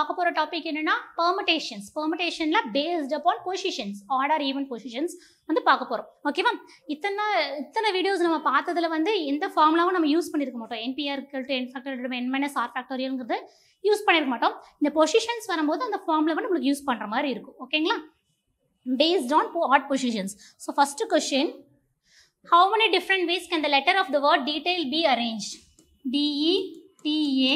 பார்க்க போகிற டாபிக் என்னென்னா பெர்மிட்டேஷன்ஸ் பெர்மிட்டேஷனில் based upon positions order even positions வந்து பார்க்க போகிறோம் ஓகேவா இத்தனை இத்தனை வீடியோஸ் நம்ம பார்த்ததில் வந்து எந்த ஃபார்முலாவும் நம்ம யூஸ் பண்ணியிருக்க மாட்டோம் nPr called n factor n minus r ஃபேக்டோரியல்ங்கிறது யூஸ் பண்ணியிருக்க மாட்டோம் இந்த பொசிஷன்ஸ் வரும்போது அந்த ஃபார்முலாவை நம்மளுக்கு யூஸ் பண்ணுற மாதிரி இருக்கும் ஓகேங்களா based on odd positions so first question how many different ways can the letter of the word detail be arrange D E T A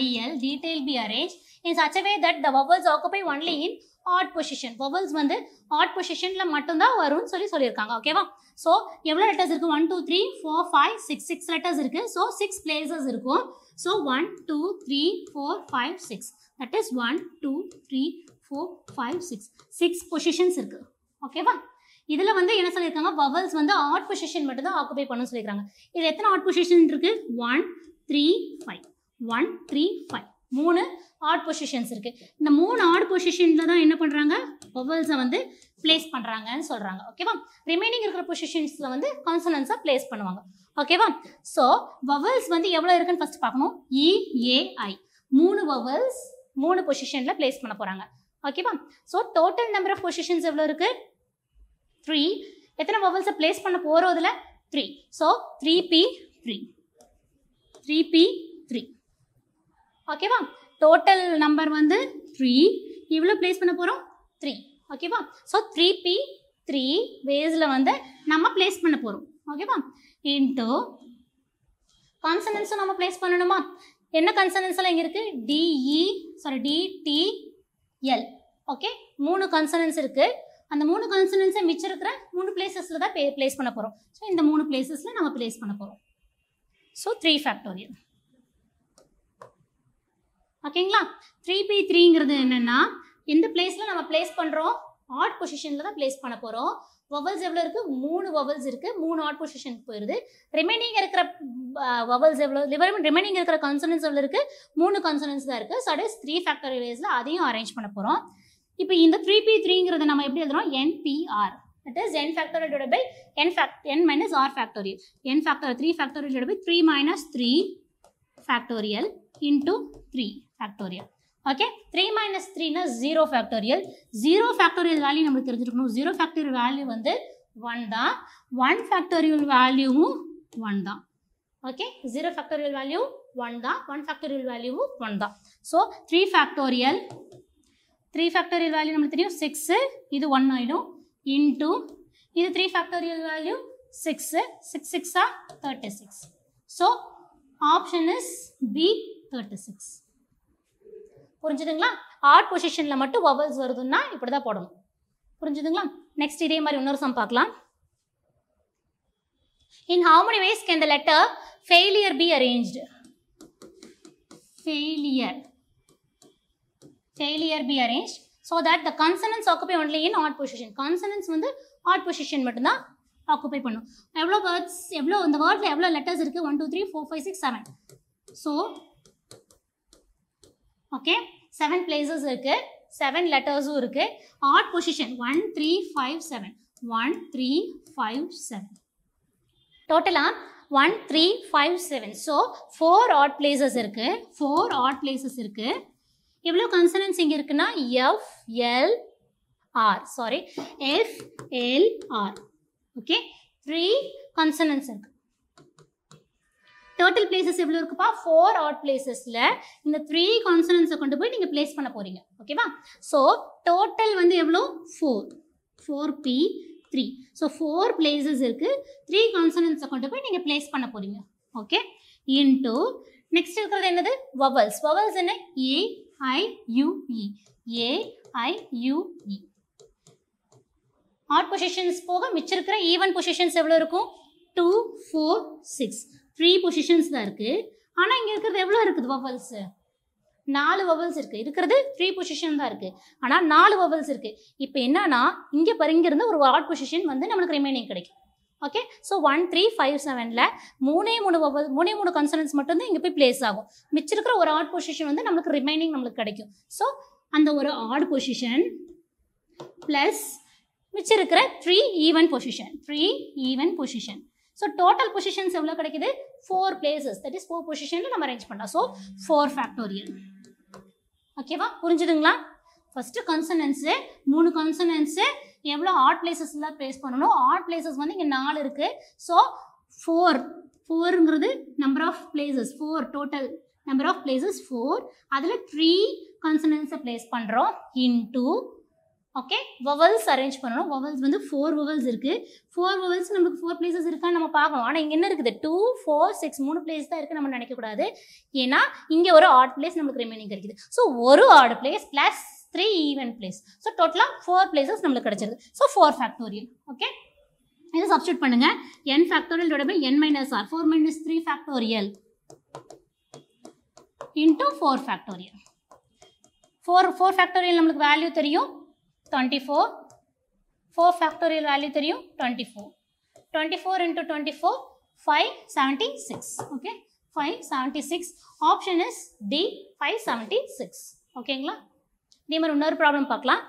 I L detail be arrange in such way that the vowels occupy only in odd position vowels வந்து odd பொசிஷனில் மட்டும்தான் வரும்னு சொல்லி சொல்லியிருக்காங்க ஓகேவா so எவ்வளோ letters இருக்குது one two three four five six six letters இருக்குது ஸோ சிக்ஸ் பிளேசஸ் இருக்கும் so one two three four five six that is one two three four five six six positions இருக்குது ஓகேவா இதில் வந்து என்ன சொல்லியிருக்காங்க வவல்ஸ் வந்து ஆட் பொசிஷன் மட்டும் தான் ஆக்குபை பண்ணணும்னு சொல்லியிருக்காங்க இது எத்தனை ஆட் பொசிஷன் இருக்குது one three five one three five மூணு ஆட் பொசிஷன்ஸ் இருக்குது இந்த மூணு ஆட் பொசிஷனில் தான் என்ன பண்ணுறாங்க வவல்ஸை வந்து பிளேஸ் பண்ணுறாங்கன்னு சொல்கிறாங்க ஓகேவா ரிமைனிங் இருக்கிற பொசிஷன்ஸில் வந்து கான்சனன்ஸை பிளேஸ் பண்ணுவாங்க ஓகேவா ஸோ வவல்ஸ் வந்து எவ்வளோ இருக்குன்னு ஃபஸ்ட் பார்க்கணும் இஏஐ e, மூணு வவல்ஸ் மூணு பொசிஷனில் பிளேஸ் பண்ண போகிறாங்க ஓகேவா so total number of positions எவ்வளோ இருக்குது த்ரீ எத்தனை வவல்ஸை பிளேஸ் பண்ண போகிறோம் இதில் three so three P three three P three ஓகேவா டோட்டல் நம்பர் வந்து த்ரீ இவ்வளோ ப்ளேஸ் பண்ண போகிறோம் த்ரீ ஓகேவா ஸோ த்ரீ பி த்ரீ வேஸில் வந்து நம்ம ப்ளேஸ் பண்ண போகிறோம் ஓகேவா இன்ட்டு கான்சனன்ஸும் நம்ம ப்ளேஸ் பண்ணணுமா என்ன கன்சனன்ஸ் எல்லாம் இங்கே இருக்குது D E sorry e, D T L okay மூணு கன்சனன்ஸ் இருக்குது அந்த மூணு கன்சனன்ஸை மிச்சம் இருக்கிற மூணு பிளேசஸில் தான் ப்ளேஸ் பண்ண போகிறோம் ஸோ இந்த மூணு பிளேசஸில் நம்ம ப்ளேஸ் பண்ண போகிறோம் ஸோ த்ரீ ஃபேக்டோரியல் ஓகேங்களா த்ரீ பை த்ரீங்கிறது என்னென்னா எந்த பிளேஸில் நம்ம பிளேஸ் பண்ணுறோம் ஆட் பொசிஷனில் தான் பிளேஸ் பண்ண போகிறோம் வவல்ஸ் எவ்வளோ இருக்குது மூணு வவல்ஸ் இருக்குது மூணு ஆட் பொசிஷனுக்கு போயிடுது ரிமைனிங் இருக்கிற வவல்ஸ் எவ்வளோ லிவரும் ரிமைனிங் இருக்கிற கன்சனன்ஸ் எவ்வளோ இருக்குது மூணு கன்சனன்ஸ் தான் இருக்குது ஸோ அடேஸ் த்ரீ வேஸில் அதையும் அரேஞ்ச் பண்ண போகிறோம் இப்போ இந்த த்ரீ பி த்ரீங்கிறத நம்ம எப்படி எழுதுறோம் nPr that is n factorial divide by n fact n minus r factorial n factorial three factorial divide by three minus three factorial into three factorial okay three minus த்ரீனா zero factorial zero factorial value நம்மளுக்கு தெரிஞ்சிருக்கணும் zero factorial value வந்து one தான் one factorial வேல்யூவும் one தான் okay zero factorial value one தான் one factorial வேல்யூவும் one தான் so three factorial three factorial value நம்மளுக்கு தெரியும் சிக்ஸு இது ஒன் ஆகிடும் இன்டூ இது three factorial value six six சிக்ஸா thirty six so option is B thirty six புரிஞ்சுதுங்களா ஆட் பொசிஷனில் மட்டும் வவல்ஸ் வருதுன்னா இப்படி தான் போடணும் புரிஞ்சுதுங்களா நெக்ஸ்ட் இதே மாதிரி இன்னொரு சம் பார்க்கலாம் in how many ways can the letter failure be arrange failure failure be arrange so that the consonants occupy only in odd position consonants வந்து ஆட் பொசிஷன் மட்டும்தான் ஆக்குபை பண்ணும் எவ்வளோ வேர்ட்ஸ் எவ்வளோ இந்த வேர்டில் எவ்வளோ லெட்டர்ஸ் இருக்குது one two three four five six seven so okay seven places இருக்குது செவன் லெட்டர்ஸும் இருக்குது odd position one three five seven one three five seven டோட்டலாக one three five seven so four odd places இருக்குது four odd places இருக்குது எவ்வளோ consonants இங்கே இருக்குன்னா F L R sorry F L R okay three consonants இருக்குது total places எவ்வளோ இருக்குப்பா four add பிளேசஸில் இந்த த்ரீ கான்சனன்ஸை கொண்டு போய் நீங்கள் பிளேஸ் பண்ண போகிறீங்க ஓகேவா ஸோ டோட்டல் வந்து எவ்வளோ four four P three so four places இருக்குது த்ரீ கான்சனன்ஸை கொண்டு போய் நீங்கள் பிளேஸ் பண்ண போகிறீங்க ஓகே இன்டூ நெக்ஸ்ட் இருக்கிறது என்னது வவல்ஸ் வவல்ஸ் என்ன ஏ ஐ யூஇ ஏ ஐ யூஇ ஆட் பொசிஷன்ஸ் போக மிச்சிருக்கிற ஈவன் பொசிஷன்ஸ் எவ்வளோ இருக்கும் two four six three positions தான் இருக்குது ஆனால் இங்கே இருக்கிறது எவ்வளோ இருக்குது வவல்ஸு நாலு வவல்ஸ் இருக்குது இருக்கிறது த்ரீ பொசிஷன் தான் இருக்குது ஆனால் நாலு வவல்ஸ் இருக்குது இப்போ என்னன்னா இங்கே பாரு இருந்து ஒரு ஆட் பொசிஷன் வந்து நம்மளுக்கு ரிமைனிங் கிடைக்கும் okay so one three five செவனில் மூணே மூணு வவல் மூணே மூணு கன்சனன்ஸ் மட்டும்தான் இங்கே போய் பிளேஸ் ஆகும் மிச்சிருக்கிற ஒரு ஆட் பொசிஷன் வந்து நம்மளுக்கு ரிமைனிங் நம்மளுக்கு கிடைக்கும் ஸோ அந்த ஒரு ஆட் பொசிஷன் ப்ளஸ் மிச்சிருக்கிற three even position three even position so total positions எவ்வளோ கிடைக்குது four places that is four பொசிஷனில் நம்ம அரேஞ்ச் பண்ணலாம் ஸோ ஃபோர் ஃபேக்டோரியல் ஓகேவா புரிஞ்சுதுங்களா ஃபஸ்ட்டு கன்சனன்ஸு மூணு கன்சனன்ஸு எவ்வளோ ஆட் பிளேசஸ்லாம் ப்ளேஸ் பண்ணணும் ஆட் பிளேசஸ் வந்து இங்கே நாலு இருக்குது ஸோ ஃபோர் ஃபோருங்கிறது number of places four total number of places four அதில் த்ரீ கன்சனன்ஸை ப்ளேஸ் பண்ணுறோம் into okay vowels arrange பண்ணணும் வவல்ஸ் வந்து ஃபோர் வவல்ஸ் இருக்குது ஃபோர் வவல்ஸ் நமக்கு ஃபோர் பிளேசஸ் இருக்கான்னு நம்ம பார்க்கணும் ஆனால் இங்கே என்ன இருக்குது டூ ஃபோர் சிக்ஸ் மூணு பிளேஸ் தான் இருக்குது நம்ம நினைக்கக்கூடாது ஏன்னா இங்கே ஒரு ஆட் பிளேஸ் நம்மளுக்கு ரிமைனிங் கிடைக்குது ஸோ ஒரு odd place plus three even place so டோட்டலாக ஃபோர் பிளேசஸ் நம்மளுக்கு கிடச்சிருது ஸோ ஃபோர் ஃபேக்டோரியல் ஓகே இதை சப்ஸ்டியூட் பண்ணுங்க n factorial divide n minus r four minus three factorial into four factorial four four factorial நம்மளுக்கு value தெரியும் twenty four four factorial value தெரியும் twenty four twenty four into twenty four five seventy six okay five seventy six option is D five seventy six ஓகேங்களா இதே மாதிரி இன்னொரு problem பார்க்கலாம்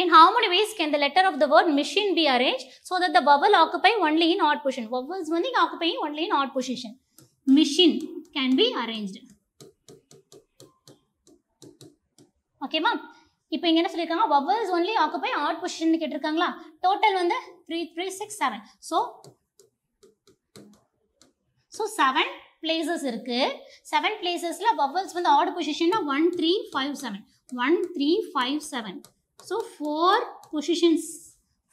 In how many ways can the letter of the word machine be arranged so that the vowel occupy only in odd position? Vowels only occupy only in odd position. Machine can be arranged. Okay, ma'am. இப்போ இங்கே என்ன சொல்லியிருக்காங்க vowels only occupy odd position கேட்டிருக்காங்களா total வந்து three three six seven so so seven places இருக்கு seven பிளேசஸில் vowels வந்து odd பொசிஷன்னா one three five seven one three five seven so four positions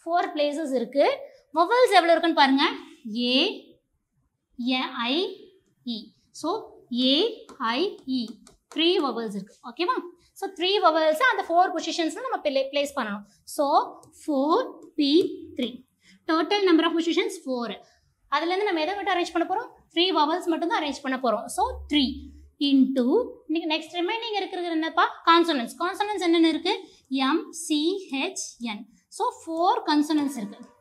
four places இருக்கு வவல்ஸ் எவ்வளோ இருக்குன்னு பாருங்க A A I E so A I E three vowels இருக்கு ஓகேவா ஸோ த்ரீ வவல்ஸ் அந்த ஃபோர் பொசிஷன்ஸில் நம்ம பிளே பிளேஸ் பண்ணணும் so four P three total number of positions four அதுலேருந்து நம்ம எதை மட்டும் அரேஞ்ச் பண்ண போகிறோம் த்ரீ வவல்ஸ் மட்டும் தான் அரேஞ்ச் பண்ண போகிறோம் ஸோ த்ரீ இன்டூ இன்னைக்கு நெக்ஸ்ட் ரிமைனிங் இருக்கிறது என்னப்பா கான்சனன்ஸ் கான்சனன்ஸ் என்னென்ன இருக்குது M C H N so four consonants இருக்குது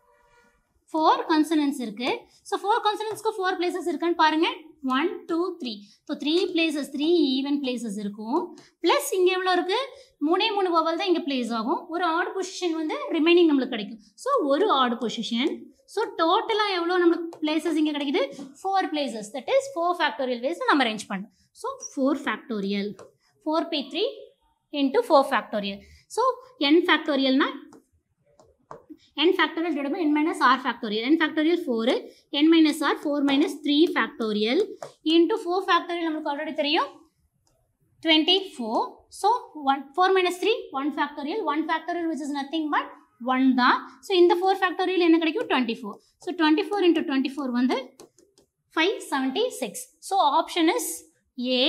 ஃபோர் கன்சனன்ஸ் இருக்குது ஸோ ஃபோர் கன்சனன்ஸ்க்கு ஃபோர் பிளேசஸ் இருக்குன்னு பாருங்கள் one two three so three places three even places இருக்கும் ப்ளஸ் இங்கே எவ்வளோ இருக்குது மூணே மூணு வவல் தான் இங்கே பிளேஸ் ஆகும் ஒரு ஆடு பொசிஷன் வந்து ரிமைனிங் நம்மளுக்கு கிடைக்கும் ஸோ ஒரு ஆடு பொசிஷன் ஸோ டோட்டலாக எவ்வளோ நம்மளுக்கு பிளேசஸ் இங்கே கிடைக்குது four places that is four factorial ways நம்ம அரேஞ்ச் பண்ணுறோம் so four factorial four by three into four factorial so n ஃபேக்டோரியல்னால் n factorial divided by n minus r factorial. n factorial 4, n minus r 4 minus 3 factorial into 4 factorial நம்மளுக்கு already தெரியும் 24. So, 4 minus 3, 1 factorial. 1 factorial which is nothing but 1 தான். So, இந்த 4 factorial என்ன கடைக்கும் 24. So, 24 into 24 வந்து 576. So, option is A,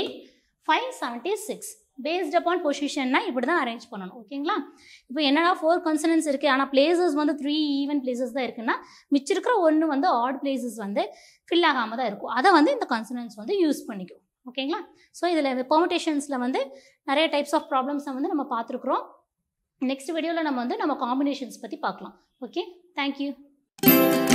576. Based upon பொசிஷன்னா இப்படி தான் அரேஞ்ச் பண்ணணும் ஓகேங்களா இப்போ என்னடா ஃபோர் கன்சனன்ஸ் இருக்குது ஆனால் பிளேசஸ் வந்து த்ரீ ஈவன் பிளேசஸ் தான் இருக்குன்னா மிச்சிருக்கிற ஒன்று வந்து ஆட் பிளேசஸ் வந்து ஃபில் ஆகாமல் தான் இருக்கும் அதை வந்து இந்த கன்சனன்ஸ் வந்து யூஸ் பண்ணிக்கும் ஓகேங்களா ஸோ இதில் பர்முட்டேஷன்ஸில் வந்து நிறைய டைப்ஸ் ஆஃப் ப்ராப்ளம்ஸை வந்து நம்ம பார்த்துருக்குறோம் நெக்ஸ்ட் வீடியோவில் நம்ம வந்து நம்ம காம்பினேஷன்ஸ் பற்றி பார்க்கலாம் ஓகே தேங்க்யூ